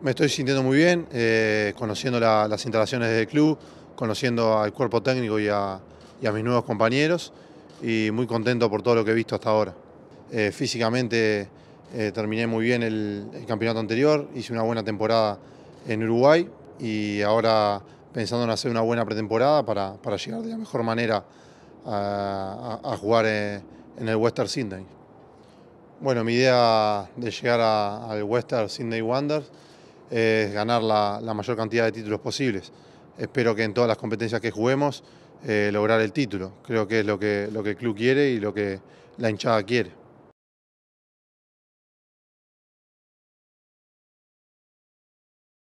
Me estoy sintiendo muy bien, eh, conociendo las instalaciones del club, conociendo al cuerpo técnico y a, mis nuevos compañeros y muy contento por todo lo que he visto hasta ahora. Eh, físicamente eh, terminé muy bien el, campeonato anterior, hice una buena temporada en Uruguay y ahora pensando en hacer una buena pretemporada para, llegar de la mejor manera a, jugar en, en, el Western Sydney. Bueno, mi idea de llegar al Western Sydney Wanderers es ganar la, mayor cantidad de títulos posibles. Espero que en todas las competencias que juguemos eh, lograr el título. Creo que es lo lo que el club quiere y lo que la hinchada quiere.